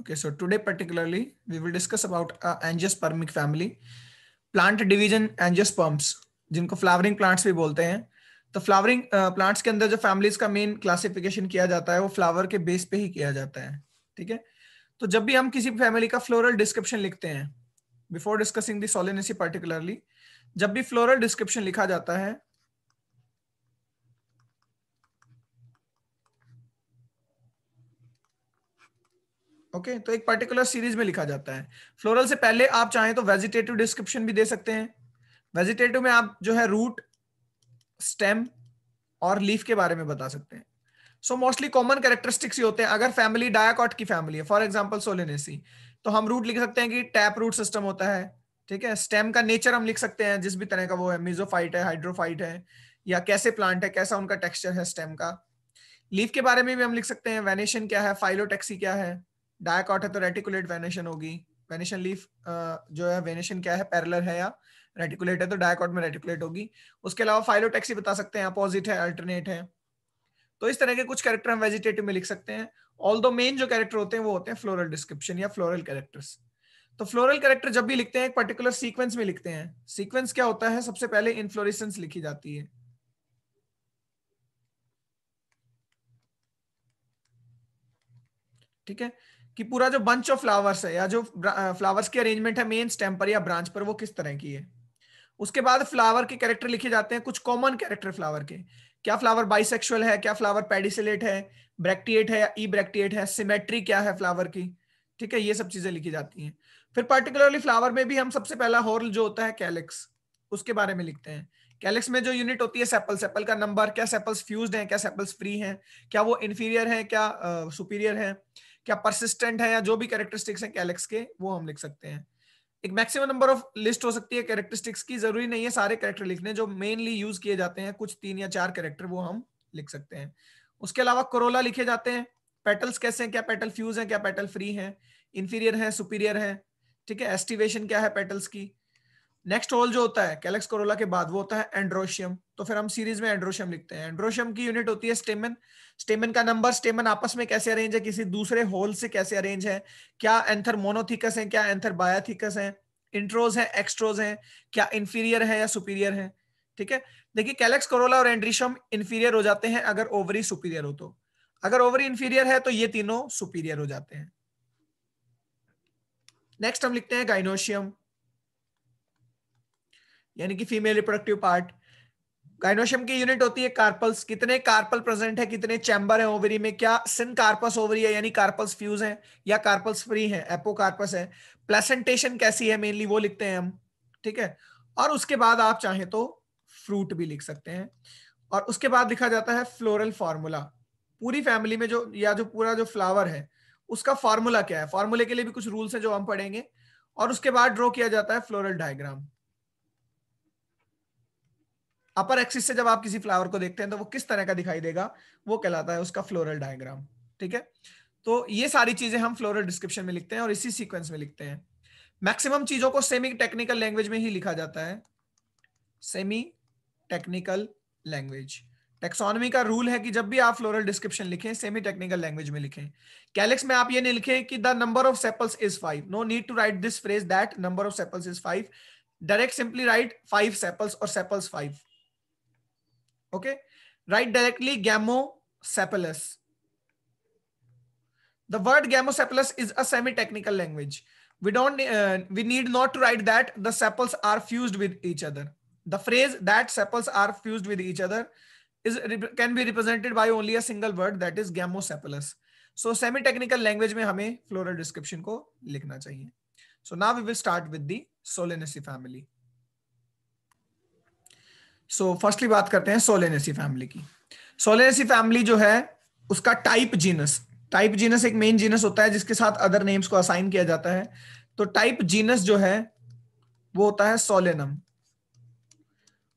Okay, so today particularly, we will discuss about uh, angiospermic family, plant division angiosperms, जिनको flowering plants भी बोलते हैं तो flowering plants uh, के अंदर जो फैमिलीज का मेन क्लासिफिकेशन किया जाता है वो फ्लावर के बेस पे ही किया जाता है ठीक है तो जब भी हम किसी फैमिली का फ्लोरल डिस्क्रिप्शन लिखते हैं बिफोर डिस्कसिंग दिसोलिनेसी पर्टिकुलरली जब भी फ्लोरल डिस्क्रिप्शन लिखा जाता है ओके तो एक पर्टिकुलर सीरीज में लिखा जाता है फ्लोरल से पहले आप चाहें तो वेजिटेटिव डिस्क्रिप्शन भी दे सकते हैं वेजिटेटिव में आप जो है रूट स्टेम और लीफ के बारे में बता सकते हैं सो मोस्टली कॉमन कैरेक्टरिस्टिक्स ही होते हैं अगर फैमिली डायाकॉट की फैमिली है फॉर एग्जाम्पल सोलेनेसी तो हम रूट लिख सकते हैं कि टैप रूट सिस्टम होता है ठीक है स्टेम का नेचर हम लिख सकते हैं जिस भी तरह का वो है मिजोफाइट है हाइड्रोफाइट है या कैसे प्लांट है कैसा उनका टेक्सचर है स्टेम का लीफ के बारे में भी हम लिख सकते हैं वेनेशन क्या है फाइलोटेक्सी क्या है डायकॉट है तो रेटिकुलेट वेनेशन होगी वेनेशन लीफ जो है वेनेशन क्या है पैरलर है या रेटिकुलेट है तो डायकॉट में रेटिकुलेट होगी उसके अलावा फाइलोटेक्सी बता सकते हैं अपोजिट है अल्टरनेट है तो इस तरह के कुछ कैरेक्टर हम वेजिटेटिव में लिख सकते हैं ऑल दो मेन जो कैरेक्टर होते हैं वो होते हैं फ्लोरल डिस्क्रिप्शन या फ्लोरल कैरेक्टर्स तो फ्लोरल कैरेक्टर जब भी लिखते हैं एक पर्टिकुलर सीक्वेंस में लिखते हैं सीक्वेंस क्या होता है सबसे पहले इन्फ्लोरिसेंस लिखी जाती है ठीक है कि पूरा जो बंच ऑफ फ्लावर्स है या जो फ्लावर्स की अरेंजमेंट है मेन स्टेम पर या ब्रांच पर वो किस तरह की है उसके बाद फ्लावर के कैरेक्टर लिखे जाते हैं कुछ कॉमन कैरेक्टर फ्लावर के क्या फ्लावर बाइसेक्सुअल है क्या फ्लावर पेडिसलेट है ब्रैक्टिएट है या ई ब्रैक्टिएट है सिमेट्री क्या है फ्लावर की ठीक है ये सब चीजें लिखी जाती हैं फिर पर्टिकुलरली फ्लावर में भी हम सबसे पहला होर्ल जो होता है कैलेक्स उसके बारे में लिखते हैं कैलेक्स में जो यूनिट होती है सेपल सेपल का नंबर क्या सेपल्स फ्यूज हैं क्या सेपल्स फ्री हैं क्या वो इन्फीरियर है क्या सुपीरियर uh, है क्या परसिस्टेंट है या जो भी कैरेक्टरिस्टिक्स हैं कैलेक्स के वो हम लिख सकते हैं एक मैक्सिमम नंबर ऑफ लिस्ट हो सकती है कैरेक्टरिस्टिक्स की जरूरी नहीं है सारे कैरेक्टर लिखने जो मेनली यूज किए जाते हैं कुछ तीन या चार कैरेक्टर वो हम लिख सकते हैं उसके अलावा कोरोला लिखे जाते हैं पेटल्स कैसे हैं क्या पेटल फ्यूज हैं क्या पेटल फ्री हैं इंफीरियर हैं सुपीरियर हैं ठीक है एस्टिवेशन क्या है पेटल्स की नेक्स्ट होल जो होता है कैलेक्स कोरोला के बाद वो होता है एंड्रोशियम तो फिर हम सीरीज में एंड्रोशियम लिखते हैं एंड्रोशियम की यूनिट होती है स्टेमन स्टेमन का नंबर स्टेमन आपस में कैसे अरेंज है किसी दूसरे होल से कैसे अरेंज है क्या एंथर मोनोथिकस है क्या एंथर बायोथिकस है इंट्रोज है एक्सट्रोज है क्या इंफीरियर है या सुपीरियर है ठीक है देखिए कैलेक्स कोरोला और एंड्रीशियम इंफीरियर हो जाते हैं अगर ओवरी सुपीरियर हो तो अगर ओवरी इंफीरियर है तो ये तीनों सुपीरियर हो जाते हैं नेक्स्ट हम लिखते हैं गाइनोशियम यानी कि फीमेल रिप्रोडक्टिव पार्ट गाइनोशियम की यूनिट होती है कार्पल्स कितने कार्पल प्रेजेंट है कितने चैम्बर है ओवरी में क्या सिन कार्पस ओवरी है यानी कार्पल्स फ्यूज है या कार्पल्स फ्री है एपो कार्पस है प्लेसेंटेशन कैसी है मेनली वो लिखते हैं हम ठीक है और उसके बाद आप चाहें तो फ्रूट भी लिख सकते हैं और उसके बाद लिखा जाता है फ्लोरल फार्मूला पूरी फैमिली में जो या जो पूरा जो फ्लावर है उसका फार्मूला क्या है फार्मूले के लिए भी कुछ रूल्स हैं जो हम पढ़ेंगे और उसके बाद ड्रॉ किया जाता है फ्लोरल डायग्राम अपर एक्सिस से जब आप किसी फ्लावर को देखते हैं तो वो किस तरह का दिखाई देगा वो कहलाता है उसका फ्लोरल डायग्राम ठीक है तो ये सारी चीजें हम फ्लोरल डिस्क्रिप्शन में लिखते हैं और इसी सीक्वेंस में लिखते हैं मैक्सिमम चीजों को सेमी टेक्निकल लैंग्वेज में ही लिखा जाता है सेमी टेक्निकल लैंग्वेज टेक्सोनॉमी का रूल है कि जब भी आप फ्लोरल डिस्क्रिप्शन लिखें सेमी टेक्निकल लैंग्वेज में लिखें कैलेक्स में आप ये नहीं लिखें कि the number of sepals is five no need to write this phrase that number of sepals is five direct simply write five sepals और sepals five Okay. Write directly gamosepalus. The word gamosepalus is a semi-technical language. We don't, uh, we need not to write that the sepals are fused with each other. The phrase that sepals are fused with each other is can be represented by only a single word that is gamosepalus. So semi-technical language में हमें floral description को लिखना चाहिए. So now we will start with the Solanaceae family. So so, firstly बात करते हैं Solanaceae family की Solanaceae family जो है उसका टाइप जीनस टाइप जीनस एक मेन जीनस होता है जिसके साथ अदर नेम्स को असाइन किया जाता है तो टाइप जीनस जो है वो होता है सोलेनम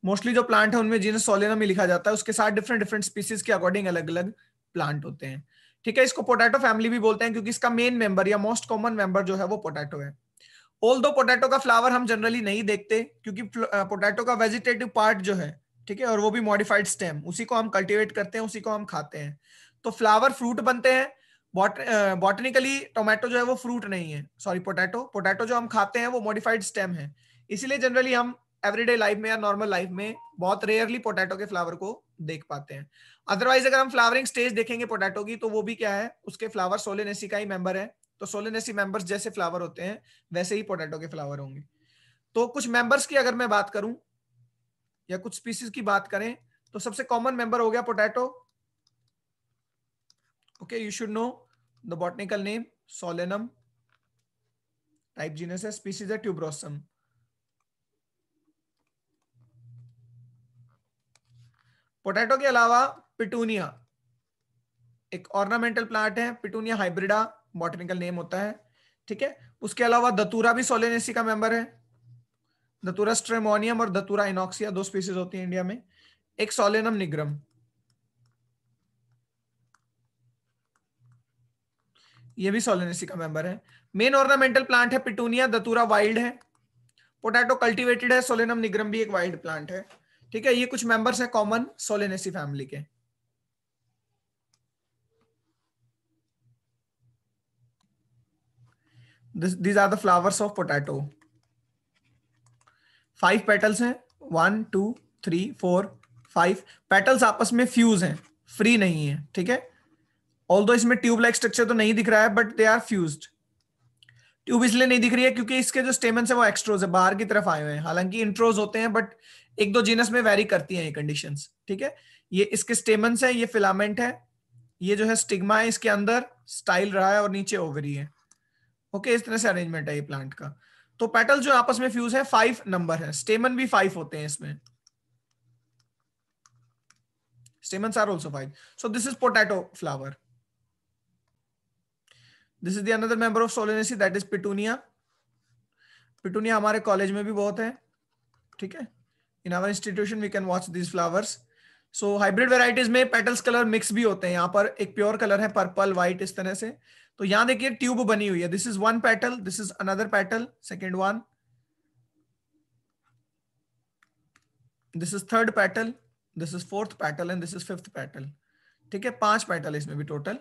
मोस्टली जो प्लांट है उनमें जीनस सोलेनम ही लिखा जाता है उसके साथ डिफरेंट डिफरेंट स्पीसीज के अकॉर्डिंग अलग अलग प्लांट होते हैं ठीक है इसको पोटैटो फैमिली भी बोलते हैं क्योंकि इसका मेन मेंबर या मोस्ट कॉमन मेंबर जो है वो पोटैटो है ऑल दो पोटैटो का फ्लावर हम जनरली नहीं देखते क्योंकि पोटैटो का वेजिटेटिव पार्ट जो है ठीक है और वो भी मॉडिफाइड स्टेम उसी को हम कल्टीवेट करते हैं उसी को हम खाते हैं तो फ्लावर फ्रूट बनते हैं बॉटनिकली टोमेटो जो है वो फ्रूट नहीं है सॉरी पोटैटो पोटैटो जो हम खाते हैं वो मॉडिफाइड स्टेम है इसीलिए जनरली हम एवरीडे लाइफ में या नॉर्मल लाइफ में बहुत रेयरली पोटैटो के फ्लावर को देख पाते हैं अदरवाइज अगर हम फ्लावरिंग स्टेज देखेंगे पोटैटो की तो वो भी क्या है उसके फ्लावर सोलेनेसी का ही मेंबर है तो सोलेनेसी मेंबर्स जैसे फ्लावर होते हैं वैसे ही पोटैटो के फ्लावर होंगे तो कुछ मेंबर्स की अगर मैं बात करूं या कुछ स्पीसीज की बात करें तो सबसे कॉमन मेंबर हो गया potato okay you should know the botanical name Solanum type genus है स्पीसीज है ट्यूब्रोसम पोटैटो के अलावा पिटूनिया एक ऑर्नामेंटल प्लांट है पिटूनिया हाइब्रिडा बॉटनिकल नेम होता है ठीक है उसके अलावा दतूरा भी सोलेनेसी का मेंबर है दतूरा स्ट्रेमोनियम और दतूरा इनोक्सिया दो स्पीसीज होती है इंडिया में एक सोलेनम निग्रम ये भी सोलेनेसी का मेंबर है मेन ऑर्नामेंटल प्लांट है पिटूनिया दतूरा वाइल्ड है पोटैटो कल्टीवेटेड है सोलेनम निग्रम भी एक वाइल्ड प्लांट है ठीक है ये कुछ मेंबर्स हैं कॉमन सोलेनेसी फैमिली के this these are the flowers of potato five petals hain one two three four five petals आपस में फ्यूज hain फ्री नहीं है ठीक है ऑल इसमें tube like स्ट्रक्चर तो नहीं दिख रहा है but they are fuse tube इसलिए नहीं दिख रही है क्योंकि इसके जो स्टेमन है वो एक्सट्रोज है बाहर की तरफ आए हुए हैं हालांकि इंट्रोज होते हैं बट एक दो जीनस में वेरी करती हैं ये कंडीशन ठीक है ये इसके स्टेमन है ये फिलामेंट है ये जो है स्टिग्मा है इसके अंदर स्टाइल रहा है और नीचे ओवरी है ओके इस तरह से अरेंजमेंट है ये प्लांट का तो पेटल जो आपस में फ्यूज है फाइव नंबर है स्टेमन भी फाइव होते हैं इसमें stamens are also five so this is potato flower this is other member of of that is petunia petunia हमारे कॉलेज में भी बहुत है ठीक है in our institution we can watch these flowers so hybrid varieties में petals colour mix भी होते हैं यहाँ पर एक प्योर कलर है पर्पल व्हाइट इस तरह से तो यहां देखिए ट्यूब बनी हुई है this is one petal this is another petal second one this is third petal this is fourth petal and this is fifth petal ठीक है पांच पैटल इसमें भी टोटल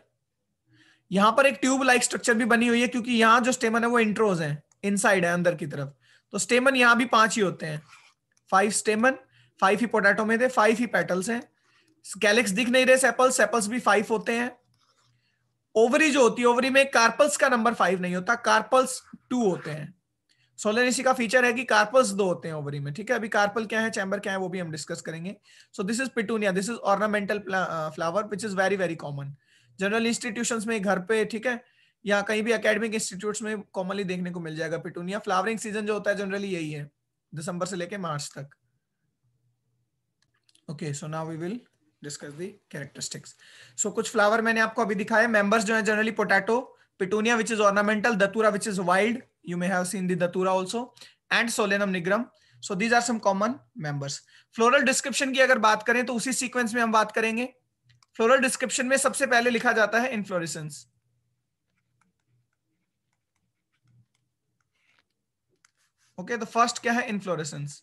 यहां पर एक ट्यूब लाइक स्ट्रक्चर भी बनी हुई है क्योंकि यहां जो स्टेमन है वो इंट्रोज है इनसाइड है अंदर की तरफ तो स्टेमन यहां भी पांच ही होते हैं फाइव स्टेमन फाइव ही पोटैटो में थे फाइव ही पेटल्स हैं गैलेक्स दिख नहीं रहे सेपल्स सेपल्स भी फाइव होते हैं ओवरी जो होती है ओवरी में कार्पल्स का नंबर फाइव नहीं होता कार्पल्स टू होते हैं सोलेनेसी का फीचर है कि कार्पल्स दो होते हैं ओवरी में ठीक है अभी कार्पल क्या है चैम्बर क्या है वो भी हम डिस्कस करेंगे so this is petunia this is ornamental flower which is very very common general institution में घर पे ठीक है या कहीं भी अकेडमिक इंस्टीट्यूट में कॉमनली देखने को मिल जाएगा पिटूनिया फ्लावरिंग सीजन जो होता है जनरली यही है दिसंबर से लेके मार्च तक okay so now we will discuss the characteristics so कुछ फ्लावर मैंने आपको अभी दिखाया मेंबर्स जो है generally potato petunia which is ornamental datura which is wild you may have seen the datura also and solanum nigrum so these are some common members floral description की अगर बात करें तो उसी सीक्वेंस में हम बात करेंगे फ्लोरल डिस्क्रिप्शन में सबसे पहले लिखा जाता है इन्फ्लोरेसेंस ओके तो फर्स्ट क्या है इन्फ्लोरेसेंस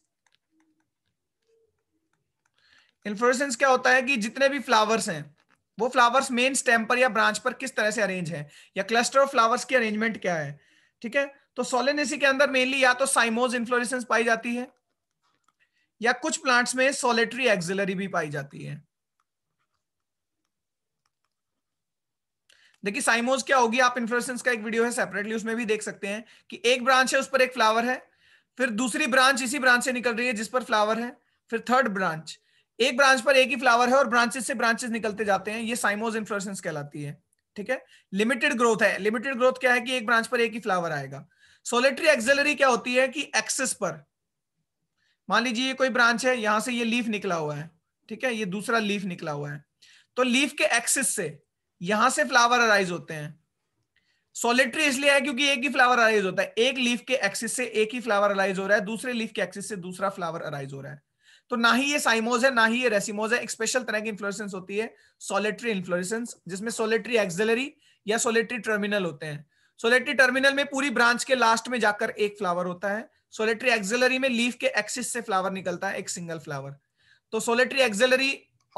इन्फ्लोरेसेंस क्या होता है कि जितने भी फ्लावर्स हैं वो फ्लावर्स मेन स्टेम पर या ब्रांच पर किस तरह से अरेंज है या क्लस्टर ऑफ फ्लावर्स की अरेंजमेंट क्या है ठीक है तो सोलेनेसी के अंदर मेनली या तो साइमोज इन्फ्लोरेसेंस पाई जाती है या कुछ प्लांट्स में सोलेटरी एक्सिलरी भी पाई जाती है देखिए साइमोज क्या होगी आप इन्फ्लोरेसेंस का एक वीडियो है सेपरेटली उसमें भी देख सकते हैं कि एक ब्रांच है उस पर एक फ्लावर है फिर दूसरी ब्रांच इसी ब्रांच से निकल रही है जिस पर फ्लावर है फिर थर्ड ब्रांच एक ब्रांच पर एक ही फ्लावर है और ब्रांचेस से ब्रांचेस निकलते जाते हैं ये साइमोज इन्फ्लोरसेंस कहलाती है ठीक है लिमिटेड ग्रोथ है लिमिटेड ग्रोथ क्या है कि एक ब्रांच पर एक ही फ्लावर आएगा सोलिटरी एक्सेलरी क्या होती है कि एक्सेस पर मान लीजिए ये कोई ब्रांच है यहां से ये लीफ निकला हुआ है ठीक है ये दूसरा लीफ निकला हुआ है तो लीफ के एक्सेस से यहां से फ्लावर अराइज होते हैं सोलिट्री इसलिए है क्योंकि एक ही फ्लावर अराइज होता है एक लीफ के एक्सिस से एक ही फ्लावर अराइज हो रहा है दूसरे लीफ के एक्सिस से दूसरा फ्लावर अराइज हो रहा है तो ना ही ये साइमोज है ना ही ये रेसिमोज है एक स्पेशल तरह की इन्फ्लोरेसेंस होती है सोलेटरी इन्फ्लोरेसेंस जिसमें सोलिट्री एक्सलरी या सोलिट्री टर्मिनल होते हैं सोलेटरी टर्मिनल में पूरी ब्रांच के लास्ट में जाकर एक फ्लावर होता है सोलेटरी एक्सलरी में लीफ के एक्सिस से फ्लावर निकलता है एक सिंगल फ्लावर तो सोलिट्री एक्सलरी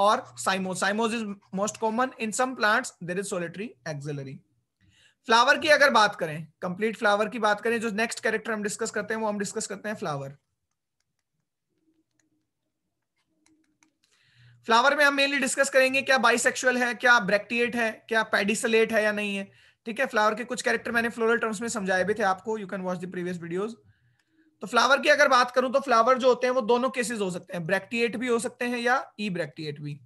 और cymose cymose is most common in some plants there is solitary axillary flower की अगर बात करें कंप्लीट फ्लावर की बात करें जो नेक्स्ट कैरेक्टर हम डिस्कस करते हैं वो हम डिस्कस करते हैं फ्लावर फ्लावर में हम मेनली डिस्कस करेंगे क्या बाइसेक्सुअल है क्या ब्रेक्टिएट है क्या पेडिसलेट है या नहीं है ठीक है फ्लावर के कुछ कैरेक्टर मैंने फ्लोरल टर्म्स में समझाए भी थे आपको you can watch the previous videos तो फ्लावर की अगर बात करूं तो फ्लावर जो होते हैं वो दोनों केसेस हो सकते हैं ब्रेक्टिएट भी हो सकते हैं या ई ब्रेक्टिएट भी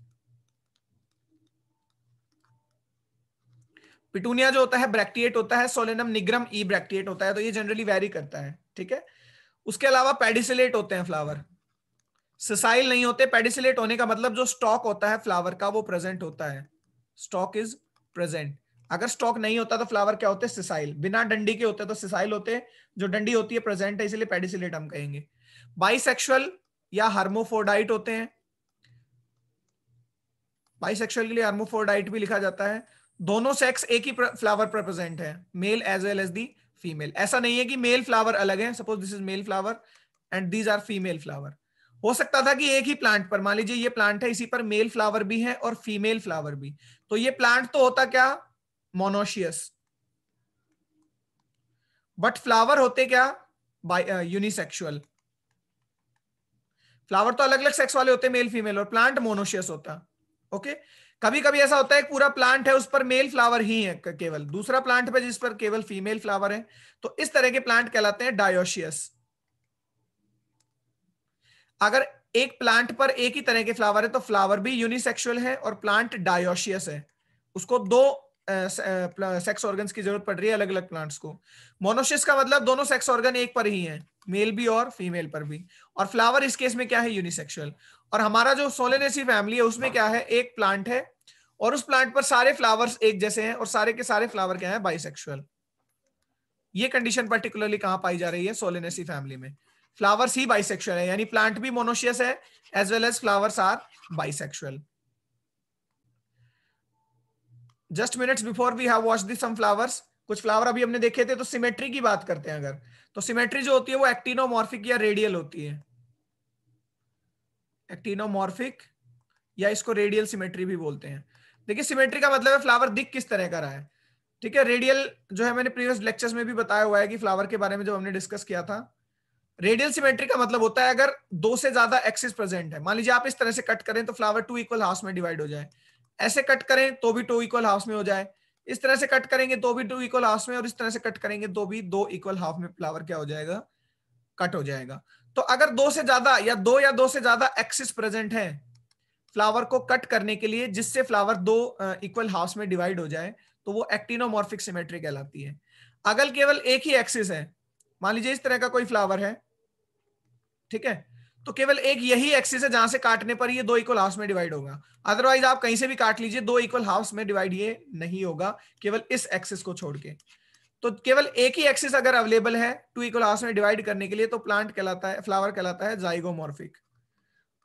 पिटूनिया जो होता है ब्रैक्टिएट होता है सोलेनम निग्रम ई ब्रैक्टिएट होता है तो ये जनरली वेरी करता है ठीक है उसके अलावा पेडिसिलेट होते हैं फ्लावर सिसाइल नहीं होते पेडिसिलेट होने का मतलब जो स्टॉक होता है फ्लावर का वो प्रेजेंट होता है स्टॉक इज प्रेजेंट अगर स्टॉक नहीं होता तो फ्लावर क्या होते सिसाइल बिना डंडी के होते तो सिसाइल होते जो डंडी होती है प्रेजेंट है इसीलिए पेडिसिलेट हम कहेंगे बाइसेक्सुअल या हार्मोफोडाइट होते हैं बाइसेक्सुअल के लिए हार्मोफोडाइट भी लिखा जाता है दोनों सेक्स एक ही फ्लावर पर प्रेजेंट है male as well as the female ऐसा नहीं है कि मेल फ्लावर अलग है suppose this is male flower and these are female flower हो सकता था कि एक ही प्लांट पर मान लीजिए ये प्लांट है इसी पर मेल फ्लावर भी है और फीमेल फ्लावर भी तो ये प्लांट तो होता क्या मोनोशियस बट फ्लावर होते क्या यूनिसेक्सुअल फ्लावर uh, तो अलग अलग सेक्स वाले होते मेल फीमेल और प्लांट मोनोशियस होता ओके कभी कभी ऐसा होता है पूरा प्लांट है उस पर मेल फ्लावर ही है केवल दूसरा प्लांट पर जिस पर केवल फीमेल फ्लावर है तो इस तरह के प्लांट कहलाते हैं डायोशियस अगर एक प्लांट पर एक ही तरह के फ्लावर है तो फ्लावर भी यूनिसेक्सुअल है और प्लांट डायोशियस है उसको दो सेक्स ऑर्गन्स की जरूरत पड़ रही है अलग अलग प्लांट्स को मोनोशिस का मतलब दोनों सेक्स ऑर्गन एक पर ही है मेल भी और फीमेल पर भी और फ्लावर इस केस में क्या है यूनिसेक्सुअल और हमारा जो सोलेनेसी फैमिली है उसमें क्या है एक प्लांट है और उस प्लांट पर सारे फ्लावर्स एक जैसे हैं और सारे के सारे फ्लावर क्या है बाइसेक्सुअल ये कंडीशन पर्टिकुलरली कहां पाई जा रही है सोलेनेसी फैमिली में फ्लावर्स ही बाइसेक्सुअल है यानी प्लांट भी मोनोशियस है as well as flowers are bisexual just minutes before we have watch the some flowers कुछ फ्लावर अभी हमने देखे थे तो सिमेट्री की बात करते हैं अगर तो सिमेट्री जो होती है वो एक्टिनोमॉर्फिक या रेडियल होती है एक्टिनोमॉर्फिक या इसको रेडियल सिमेट्री भी बोलते हैं देखिए सिमेट्री का मतलब है फ्लावर दिख किस तरह का रहा है ठीक है रेडियल जो है मैंने प्रीवियस लेक्चर्स में भी बताया हुआ है कि फ्लावर के बारे में जो हमने डिस्कस किया था रेडियल सिमेट्री का मतलब होता है अगर दो से ज्यादा एक्सिस प्रेजेंट है मान लीजिए आप इस तरह से कट करें तो फ्लावर टू इक्वल हाउस में डिवाइड हो जाए ऐसे कट करें तो भी टू इक्वल हाउस में हो जाए इस तरह से कट करेंगे तो भी टू इक्वल हाउस में और इस तरह से कट करेंगे तो भी दो इक्वल हाफ में फ्लावर क्या हो जाएगा कट हो जाएगा तो अगर दो से ज्यादा या दो या दो से ज्यादा एक्सिस प्रेजेंट है फ्लावर को कट करने के लिए जिससे फ्लावर दो इक्वल हाउस में डिवाइड हो जाए तो वो एक्टिनोमोर्फिक सिमेट्री कहलाती है अगर केवल एक ही एक्सिस है मान लीजिए इस तरह का कोई फ्लावर है ठीक है तो केवल एक यही एक्सिस है जहां से काटने पर ये दो इक्वल हाउस में डिवाइड होगा अदरवाइज आप कहीं से भी काट लीजिए दो इक्वल हाउस में डिवाइड ये नहीं होगा केवल इस एक्सिस को छोड़ के तो केवल एक ही एक्सिस अगर अवेलेबल है टू इक्वल हाउस में डिवाइड करने के लिए तो प्लांट कहलाता है फ्लावर कहलाता है जाइगोमोर्फिक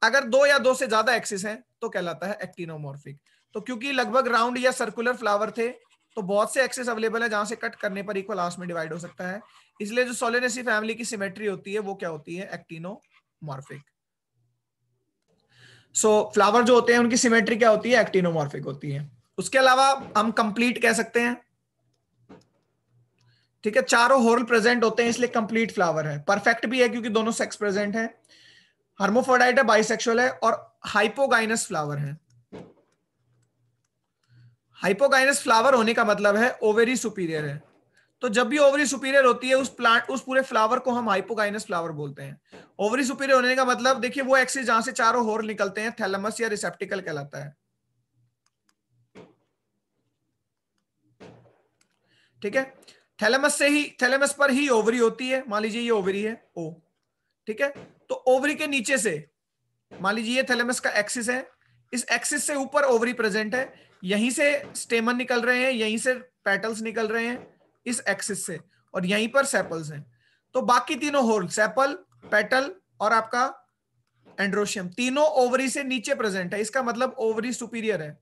अगर दो या दो से ज्यादा एक्सिस है तो कहलाता है एक्टिनोमोर्फिक तो क्योंकि लगभग राउंड या सर्कुलर फ्लावर थे तो बहुत से एक्सेस अवेलेबल है जहां से कट करने पर इक्वल हाउस में डिवाइड हो सकता है इसलिए जो सोलेनेसी फैमिली की सिमेट्री होती है वो क्या होती है एक्टिनोमॉर्फिक सो फ्लावर जो होते हैं उनकी सिमेट्री क्या होती है एक्टिनोमॉर्फिक होती है उसके अलावा हम कंप्लीट कह सकते हैं ठीक है चारों होरल प्रेजेंट होते हैं इसलिए कंप्लीट फ्लावर है परफेक्ट भी है क्योंकि दोनों सेक्स प्रेजेंट है हार्मोफोडाइट है बाइसेक्सुअल है और हाइपोगाइनस फ्लावर है हाइपोगाइनस फ्लावर होने का मतलब है ओवेरी सुपीरियर है तो जब भी ओवरी सुपीरियर होती है उस प्लांट उस पूरे फ्लावर को हम हाइपोगाइनस फ्लावर बोलते हैं ओवरी सुपीरियर होने का मतलब देखिए वो एक्सिस जहां से चारों होर निकलते हैं थैलमस या रिसेप्टिकल कहलाता है ठीक है थैलमस से ही थैलमस पर ही ओवरी होती है मान लीजिए ये ओवरी है ओ ठीक है तो ओवरी के नीचे से मान लीजिए ये थैलमस का एक्सिस है इस एक्सिस से ऊपर ओवरी प्रेजेंट है यहीं से स्टेमन निकल रहे हैं यहीं से पेटल्स निकल रहे हैं इस एक्सिस से और यहीं पर सेपल्स हैं तो बाकी तीनों होल सेपल पेटल और आपका एंड्रोशियम तीनों ओवरी से नीचे प्रेजेंट है इसका मतलब ओवरी सुपीरियर है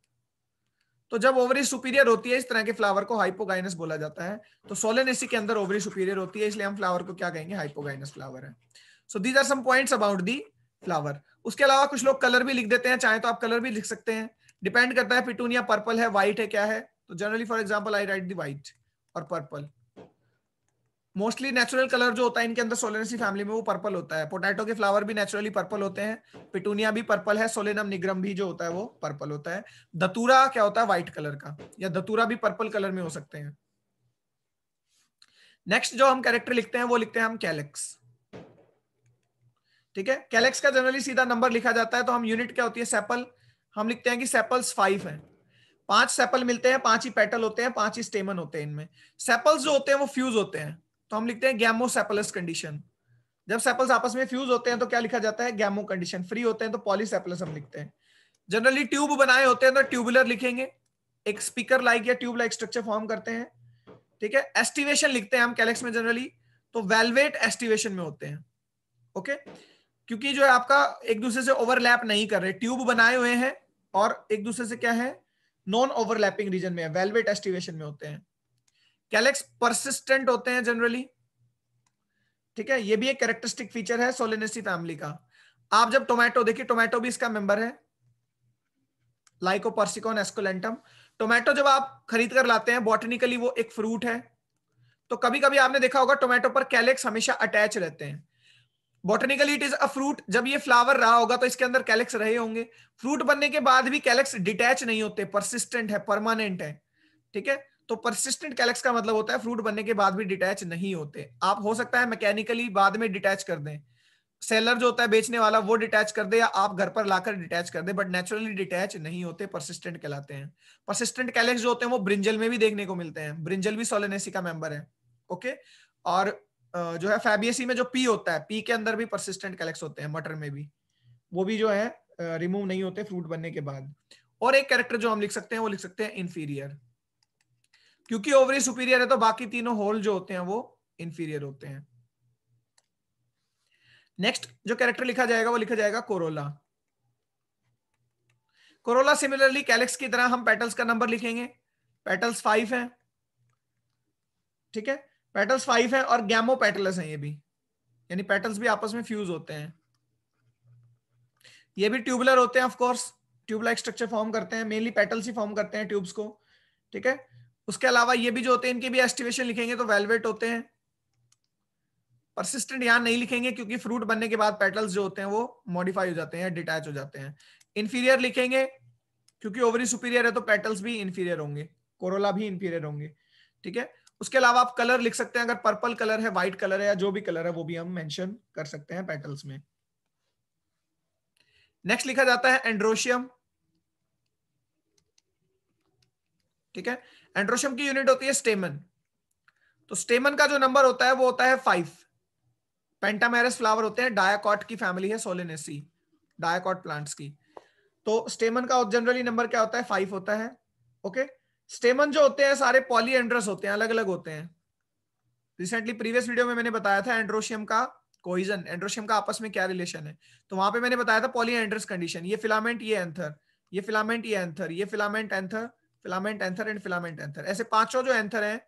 तो जब ओवरी सुपीरियर होती है इस तरह के फ्लावर को हाइपोगाइनस बोला जाता है तो सोलेनेसी के अंदर ओवरी सुपीरियर होती है इसलिए हम फ्लावर को क्या कहेंगे हाइपोगाइनस फ्लावर है so these are some points about the flower उसके अलावा कुछ लोग कलर भी लिख देते हैं चाहे तो आप कलर भी लिख सकते हैं डिपेंड करता है पिटूनिया पर्पल है व्हाइट है क्या है तो generally for example I write the white और पर्पल मोस्टली नेचुरल कलर जो होता है इनके अंदर सोलेनसी फैमिली में वो पर्पल होता है पोटैटो के फ्लावर भी नेचुरली पर्पल होते हैं पिटूनिया भी पर्पल है सोलेनम निग्रम भी जो होता है वो पर्पल होता है दतूरा क्या होता है व्हाइट कलर का या दतूरा भी पर्पल कलर में हो सकते हैं नेक्स्ट जो हम कैरेक्टर लिखते हैं वो लिखते हैं हम कैलेक्स ठीक है कैलेक्स का जनरली सीधा नंबर लिखा जाता है तो हम यूनिट क्या होती है सेपल हम लिखते हैं कि सेपल्स फाइव है पांच सेपल मिलते हैं पांच ही पेटल होते हैं पांच ही स्टेमन होते हैं इनमें सेपल्स जो होते हैं वो फ्यूज होते हैं तो हम लिखते हैं गैमो सेपलस कंडीशन जब सेपल्स आपस में फ्यूज होते हैं तो क्या लिखा जाता है गैमो कंडीशन फ्री होते हैं तो पॉलीसेपलस हम लिखते हैं जनरली ट्यूब बनाए होते हैं तो ट्यूबुलर लिखेंगे एक स्पीकर लाइक या ट्यूब लाइक स्ट्रक्चर फॉर्म करते हैं ठीक है एस्टिवेशन लिखते हैं हम कैलेक्स में जनरली तो वेलवेट एस्टिवेशन में होते हैं ओके क्योंकि जो है आपका एक दूसरे से ओवरलैप नहीं कर रहे ट्यूब बनाए हुए हैं और एक दूसरे से क्या है नॉन ओवरलैपिंग रीजन में वेलवेट एस्टिवेशन में होते हैं कैलेक्स परसिस्टेंट होते हैं जनरली ठीक है ये भी एक कैरेक्टरिस्टिक फीचर है सोलेनेसी फैमिली का आप जब टोमेटो देखिए टोमेटो भी इसका मेंबर है लाइकोपर्सिकोन एस्कोलेंटम टोमेटो जब आप खरीद कर लाते हैं बॉटनिकली वो एक फ्रूट है तो कभी कभी आपने देखा होगा टोमेटो पर कैलेक्स हमेशा अटैच रहते हैं botanically it is a fruit जब ये फ्लावर रहा होगा तो इसके अंदर कैलेक्स रहे होंगे फ्रूट बनने के बाद भी कैलेक्स डिटैच नहीं होते परसिस्टेंट है परमानेंट है ठीक है तो परसिस्टेंट कैलेक्स का मतलब होता है फ्रूट बनने के बाद भी डिटैच नहीं होते आप हो सकता है मैकेनिकली बाद में डिटैच कर दें सेलर जो होता है बेचने वाला वो डिटैच कर दे या आप घर पर लाकर डिटैच कर दे बट नेचुरली डिटैच नहीं होते परसिस्टेंट कहलाते हैं परसिस्टेंट कैलेक्स जो होते हैं वो ब्रिंजल में भी देखने को मिलते हैं ब्रिंजल भी सोलेनेसी का मेंबर है ओके और जो है फैबियसी में जो पी होता है पी के अंदर भी परसिस्टेंट कैलेक्स होते हैं मटर में भी वो भी जो है रिमूव नहीं होते फ्रूट बनने के बाद और एक कैरेक्टर जो हम लिख सकते हैं वो लिख सकते हैं इन्फीरियर क्योंकि ओवरी सुपीरियर है तो बाकी तीनों होल जो होते हैं वो इन्फीरियर होते हैं नेक्स्ट जो कैरेक्टर लिखा जाएगा वो लिखा जाएगा कोरोला कोरोला सिमिलरली कैलेक्स की तरह हम पेटल्स का नंबर लिखेंगे पेटल्स फाइव है ठीक है पेटल्स फाइव है और गैमो पेटलस है ये भी यानी पेटल्स भी आपस में फ्यूज होते हैं ये भी ट्यूबुलर होते हैं ऑफकोर्स ट्यूब स्ट्रक्चर फॉर्म करते हैं मेनली पेटल्स ही फॉर्म करते हैं ट्यूब्स को ठीक है उसके अलावा ये भी जो होते हैं इनके भी एस्टिवेशन लिखेंगे तो वेलवेट होते हैं परसिस्टेंट यहां नहीं लिखेंगे क्योंकि फ्रूट बनने के बाद पेटल्स जो होते हैं वो मॉडिफाई हो जाते हैं डिटैच हो जाते हैं इन्फीरियर लिखेंगे क्योंकि ओवरी सुपीरियर है तो पेटल्स भी इन्फीरियर होंगे कोरोला भी इन्फीरियर होंगे ठीक है उसके अलावा आप कलर लिख सकते हैं अगर पर्पल कलर है व्हाइट कलर है या जो भी कलर है वो भी हम मेंशन कर सकते हैं पेटल्स में नेक्स्ट लिखा जाता है एंड्रोशियम ठीक है एंड्रोशियम की यूनिट होती है स्टेमन तो स्टेमन का जो नंबर होता है वो होता है फाइव पेंटामेरस फ्लावर होते हैं डायाकॉट की फैमिली है सोलेनेसी डायाकॉट प्लांट्स की तो स्टेमन का जनरली नंबर क्या होता है फाइव होता है ओके okay? स्टेमन जो होते हैं सारे पॉली एंड्रस होते हैं अलग अलग होते हैं रिसेंटली प्रीवियस वीडियो में मैंने बताया था एंड्रोशियम का कोइजन एंड्रोशियम का आपस में क्या रिलेशन है तो वहां पे मैंने बताया था पॉली एंड्रस कंडीशन ये फिलामेंट ये एंथर ये फिलामेंट ये एंथर ये filament anther filament anther and filament anther ऐसे पांचों जो एंथर है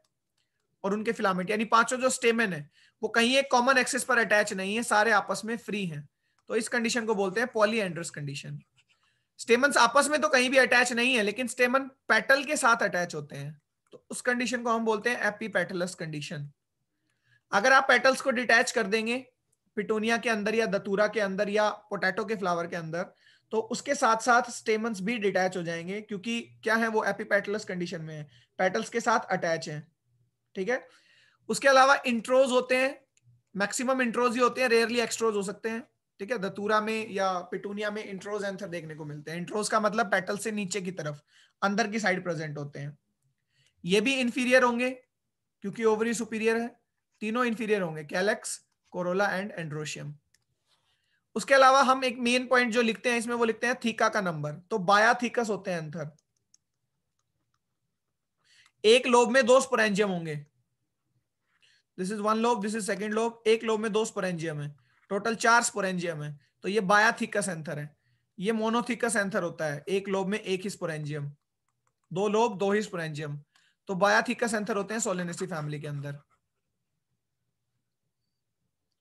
और उनके फिलामेंट यानी पांचों जो स्टेमन है वो कहीं एक कॉमन एक्सेस पर अटैच नहीं है सारे आपस में फ्री है तो इस कंडीशन को बोलते हैं पॉली एंड्रस कंडीशन स्टेमन आपस में तो कहीं भी अटैच नहीं है लेकिन स्टेमन पेटल के साथ अटैच होते हैं तो उस कंडीशन को हम बोलते हैं एपी पेटलस कंडीशन अगर आप पेटल्स को डिटैच कर देंगे पिटोनिया के अंदर या दतूरा के अंदर या पोटैटो के फ्लावर के अंदर तो उसके साथ साथ स्टेमन भी डिटैच हो जाएंगे क्योंकि क्या है वो एपीपेटलस कंडीशन में है पेटल्स के साथ अटैच है ठीक है उसके अलावा इंट्रोज होते हैं मैक्सिमम इंट्रोज ही होते हैं रेयरली एक्सट्रोज हो सकते हैं ठीक है दतूरा में या पिटूनिया में इंट्रोज एंथर देखने को मिलते हैं इंट्रोज का मतलब पेटल से नीचे की तरफ अंदर की साइड प्रेजेंट होते हैं ये भी इंफीरियर होंगे क्योंकि ओवरी सुपीरियर है तीनों इंफीरियर होंगे कैलेक्स कोरोला एंड एंड्रोशियम उसके अलावा हम एक मेन पॉइंट जो लिखते हैं इसमें वो लिखते हैं थीका का नंबर तो बाया थीकस होते हैं एंथर एक लोब में दो स्पोरेंजियम होंगे this is one lobe this is second lobe एक लोब में दो स्पोरेंजियम है टोटल चार स्पोरेंजियम है तो ये बायाथिकस एंथर है ये मोनोथिकस एंथर होता है एक लोब में एक ही स्पोरेंजियम दो लोब दो ही स्पोरेंजियम तो बायाथिकस एंथर होते हैं सोलेनेसी फैमिली के अंदर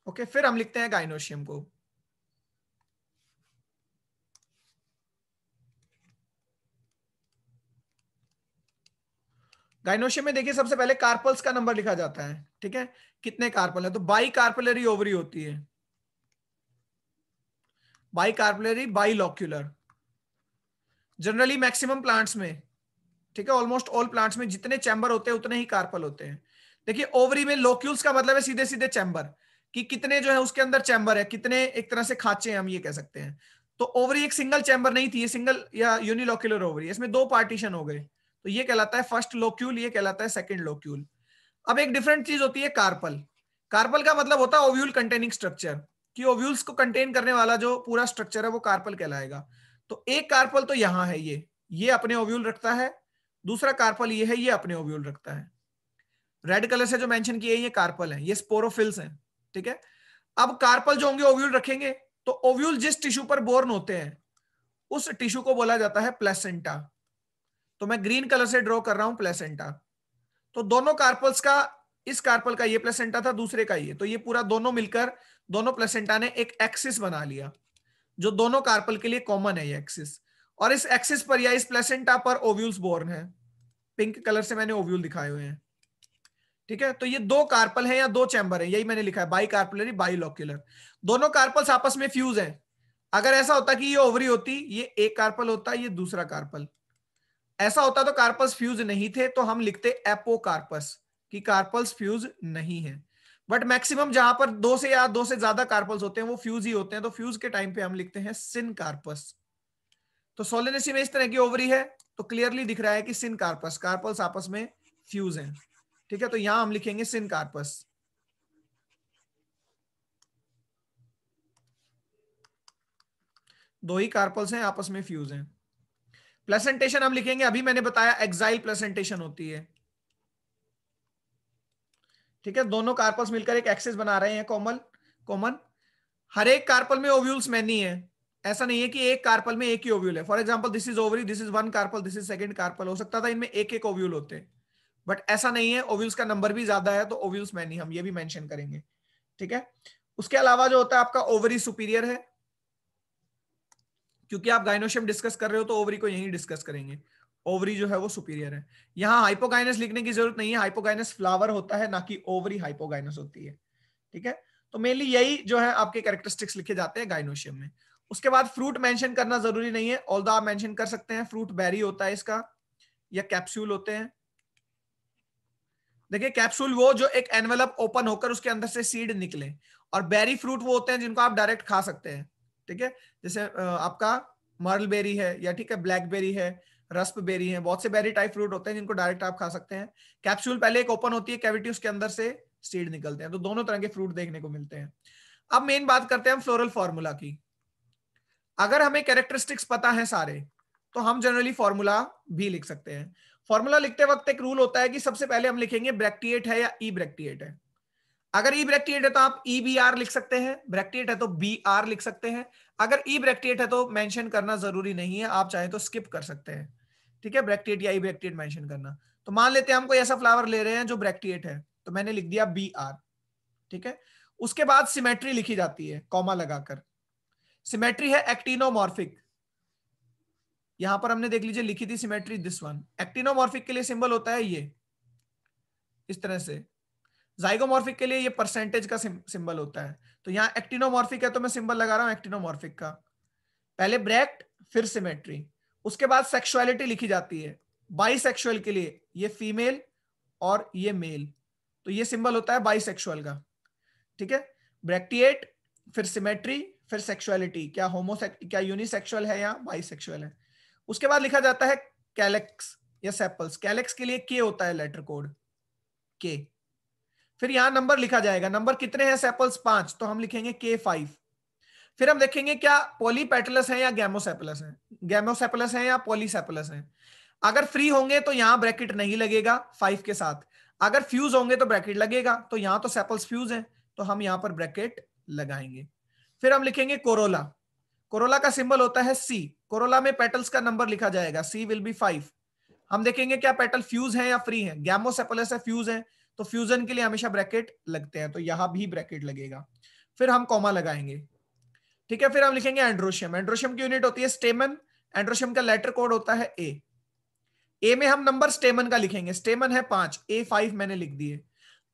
ओके फिर हम लिखते हैं गाइनोशियम को गाइनोशियम में देखिए सबसे पहले कार्पल्स का नंबर लिखा जाता है ठीक है कितने कार्पल है तो बाई कार्पलरी ओवरी होती है bicarpellary bilocular generally maximum plants में ठीक है ऑलमोस्ट ऑल प्लांट्स में जितने चैम्बर होते हैं उतने ही कार्पल होते हैं देखिए ओवरी में लोक्यूल्स का मतलब है सीधे सीधे चैम्बर कि कितने जो है उसके अंदर चैम्बर है कितने एक तरह से खाचे हैं हम ये कह सकते हैं तो ओवरी एक सिंगल चैम्बर नहीं थी ये सिंगल या यूनिलोक्यूलर ओवरी इसमें दो पार्टीशन हो गए तो ये कहलाता है फर्स्ट लोक्यूल ये कहलाता है सेकेंड लोक्यूल अब एक डिफरेंट चीज होती है कार्पल कार्पल का मतलब होता है ओव्यूल कंटेनिंग स्ट्रक्चर कि ओव्यूल्स को कंटेन करने वाला जो पूरा स्ट्रक्चर है वो कार्पल कहलाएगा तो एक कार्पल तो यहां है ये ये अपने ओव्यूल रखता है दूसरा कार्पल ये है ये अपने ओव्यूल रखता है रेड कलर से जो मेंशन किए ये कार्पल है ये स्पोरोफिल्स हैं ठीक है अब कार्पल जो होंगे ओव्यूल रखेंगे तो ओव्यूल जिस टिश्यू पर बोर्न होते हैं उस टिश्यू को बोला जाता है प्लेसेंटा तो मैं ग्रीन कलर से ड्रॉ कर रहा हूं प्लेसेंटा तो दोनों कार्पल्स का इस कार्पल का ये प्लेसेंटा था दूसरे का ये तो ये पूरा दोनों मिलकर दोनों प्लेसेंटा ने एक एक्सिस बना लिया जो दोनों कार्पल के लिए कॉमन है ये एक्सिस और इस एक्सिस पर या इस प्लेसेंटा पर ओव्यूल्स बोर्न है पिंक कलर से मैंने ओव्यूल दिखाए हुए हैं ठीक है तो ये दो कार्पल है या दो चैम्बर है यही मैंने लिखा है बाई कार्पलरी बाई लॉक्यूलर दोनों कार्पल्स आपस में फ्यूज है अगर ऐसा होता कि ये ओवरी होती ये एक कार्पल होता ये दूसरा कार्पल ऐसा होता तो कार्पल्स फ्यूज नहीं थे तो हम लिखते एपो कार्पस कि कार्पल्स फ्यूज नहीं है बट मैक्सिमम जहां पर दो से या दो से ज्यादा कार्पल्स होते हैं वो फ्यूज ही होते हैं तो फ्यूज के टाइम पे हम लिखते हैं सिन कार्पस तो सोलेनेसी में इस तरह की ओवरी है तो क्लियरली दिख रहा है कि सिन कार्पस कार्पल्स आपस में फ्यूज हैं ठीक है तो यहां हम लिखेंगे सिन कार्पस दो ही कार्पल्स हैं आपस में फ्यूज हैं प्लेसेंटेशन हम लिखेंगे अभी मैंने बताया एक्साइल प्लेसेंटेशन होती है ठीक है दोनों कार्पल्स मिलकर एक एक्सेस बना रहे हैं कॉमन कॉमन हर एक कार्पल में ओव्यूल्स मैनी है ऐसा नहीं है कि एक कार्पल में एक ही ओव्यूल है for example this is ovary this is one carpel this is second carpel हो सकता था इनमें एक एक ओव्यूल होते हैं बट ऐसा नहीं है ओव्यूल्स का नंबर भी ज्यादा है तो ओव्यूल्स मैनी हम ये भी मैंशन करेंगे ठीक है उसके अलावा जो होता है आपका ओवरी सुपीरियर है क्योंकि आप गाइनोशियम डिस्कस कर रहे हो तो ओवरी को यही डिस्कस करेंगे ओवरी जो है वो सुपीरियर है यहाँ हाइपोगाइनस लिखने की जरूरत नहीं है हाइपोगाइनस फ्लावर होता है ना कि ओवरी हाइपोगाइनस होती है ठीक है तो मेनली यही जो है आपके कैरेक्टरिस्टिक्स लिखे जाते हैं गाइनोशियम में उसके बाद फ्रूट मेंशन करना जरूरी नहीं है ऑल आप मेंशन कर सकते हैं फ्रूट बेरी होता है इसका या कैप्सूल होते हैं देखिए कैप्सूल वो जो एक एनवेलप ओपन होकर उसके अंदर से सीड निकले और बेरी फ्रूट वो होते हैं जिनको आप डायरेक्ट खा सकते हैं ठीक है जैसे आपका मर्ल बेरी है या ठीक है ब्लैकबेरी है रस्प बेरी है बहुत से बेरी टाइप फ्रूट होते हैं जिनको डायरेक्ट आप खा सकते हैं कैप्सूल पहले एक ओपन होती है कैविटी उसके अंदर से सीड निकलते हैं तो दोनों तरह के फ्रूट देखने को मिलते हैं अब मेन बात करते हैं हम फ्लोरल फॉर्मूला की अगर हमें कैरेक्टरिस्टिक्स पता है सारे तो हम जनरली फॉर्मूला भी लिख सकते हैं फॉर्मूला लिखते वक्त एक रूल होता है कि सबसे पहले हम लिखेंगे ब्रैक्टिएट है या ई ब्रैक्टिएट है अगर ई ब्रैक्टिएट है तो आप ई बी आर लिख सकते हैं ब्रैक्टिएट है तो बी आर लिख सकते हैं अगर ई ब्रैक्टिएट है तो मेंशन करना जरूरी नहीं है आप चाहे तो स्किप कर सकते हैं ठीक है ब्रैक्टेट या ब्रैक्टेट मेंशन करना तो मान लेते हैं हम कोई ऐसा फ्लावर ले रहे हैं जो ब्रैक्टेट है तो मैंने लिख दिया बी आर ठीक है उसके बाद सिमेट्री लिखी जाती है कॉमा लगाकर सिमेट्री है एक्टिनोमॉर्फिक यहां पर हमने देख लीजिए लिखी थी सिमेट्री दिस वन एक्टिनोमॉर्फिक के लिए सिंबल होता है ये इस तरह से जाइगोमॉर्फिक के लिए ये परसेंटेज का सिंबल होता है तो यहां एक्टिनोमॉर्फिक है तो मैं सिंबल लगा रहा हूं एक्टिनोमॉर्फिक का पहले ब्रैक्ट फिर सिमेट्री उसके बाद सेक्सुअलिटी लिखी जाती है बाइसेक्सुअल के लिए ये फीमेल और ये मेल तो ये सिंबल होता है बाइसेक्सुअल का ठीक है ब्रैक्टिएट फिर सिमेट्री फिर सेक्सुअलिटी क्या होमोसेक् क्या यूनिसेक्सुअल है या बाइसेक्सुअल है उसके बाद लिखा जाता है कैलेक्स या सेपल्स कैलेक्स के लिए के होता है लेटर कोड के फिर यहां नंबर लिखा जाएगा नंबर कितने हैं सेपल्स पांच तो हम लिखेंगे के फाइव फिर हम देखेंगे क्या पोलीपेटलस है या गैमोसेपलस है गैमोसेपलस है या पोलीसेपलस है अगर फ्री होंगे तो यहाँ ब्रैकेट नहीं लगेगा फाइव के साथ अगर फ्यूज होंगे तो ब्रैकेट लगेगा तो यहाँ तो सेपल्स फ्यूज है तो हम यहाँ पर ब्रैकेट लगाएंगे फिर हम लिखेंगे कोरोला कोरोला का सिंबल होता है सी कोरोला में पेटल्स का नंबर लिखा जाएगा सी विल बी फाइव हम देखेंगे क्या पेटल फ्यूज है या फ्री है गैमोसेपलस है फ्यूज है तो फ्यूजन के लिए हमेशा ब्रैकेट लगते हैं तो यहां भी ब्रैकेट लगेगा फिर हम कॉमा लगाएंगे ठीक है फिर हम लिखेंगे एंड्रोशियम एंड्रोशियम की यूनिट होती है स्टेमन एंड्रोशियम का लेटर कोड होता है ए ए में हम नंबर स्टेमन का लिखेंगे स्टेमन है पांच ए फाइव मैंने लिख दिए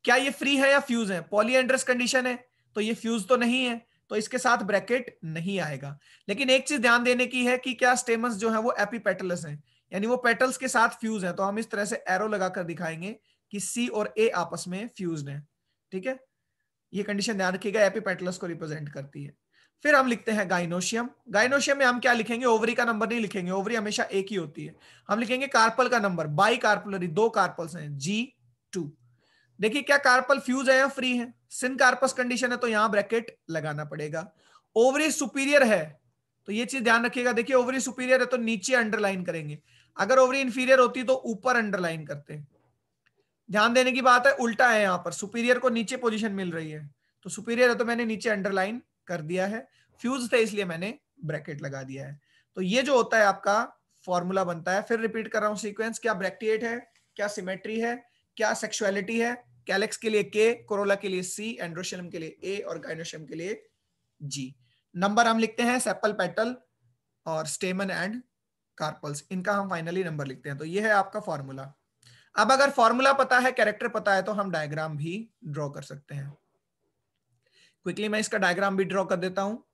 क्या ये फ्री है या फ्यूज है पॉलीएंड्रस कंडीशन है तो ये फ्यूज तो नहीं है तो इसके साथ ब्रैकेट नहीं आएगा लेकिन एक चीज ध्यान देने की है कि क्या स्टेमन जो है वो एपीपेटलस है यानी वो पेटल्स के साथ फ्यूज है तो हम इस तरह से एरो लगाकर दिखाएंगे कि सी और ए आपस में फ्यूज है ठीक है ये कंडीशन ध्यान रखिएगा एपीपेटलस को रिप्रेजेंट करती है फिर हम लिखते हैं गाइनोशियम गाइनोशियम में हम क्या लिखेंगे ओवरी का नंबर नहीं लिखेंगे ओवरी हमेशा एक ही होती है हम लिखेंगे कार्पल का नंबर बाई कार्पलरी दो कार्पल्स हैं जी टू देखिए क्या कार्पल फ्यूज है या फ्री है सिन कार्पस कंडीशन है तो यहां ब्रैकेट लगाना पड़ेगा ओवरी सुपीरियर है तो ये चीज ध्यान रखिएगा देखिए ओवरी सुपीरियर है तो नीचे अंडरलाइन करेंगे अगर ओवरी इंफीरियर होती तो ऊपर अंडरलाइन करते ध्यान देने की बात है उल्टा है यहां पर सुपीरियर को नीचे पोजिशन मिल रही है तो सुपीरियर है तो मैंने नीचे अंडरलाइन कर दिया है फ्यूज थे इसलिए मैंने ब्रैकेट लगा दिया है तो ये जो होता है आपका फॉर्मूला बनता है फिर रिपीट कर रहा हूं सीक्वेंस क्या ब्रैक्टिएट है क्या सिमेट्री है क्या सेक्सुअलिटी है कैलेक्स के लिए के कोरोला के लिए सी एंड्रोशियम के लिए ए और गाइनोशियम के लिए जी नंबर हम लिखते हैं सेप्पल पेटल और स्टेमन एंड कार्पल्स इनका हम फाइनली नंबर लिखते हैं तो ये है आपका फॉर्मूला अब अगर फॉर्मूला पता है कैरेक्टर पता है तो हम डायग्राम भी ड्रॉ कर सकते हैं क्विकली मैं इसका डायग्राम भी ड्रॉ कर देता हूं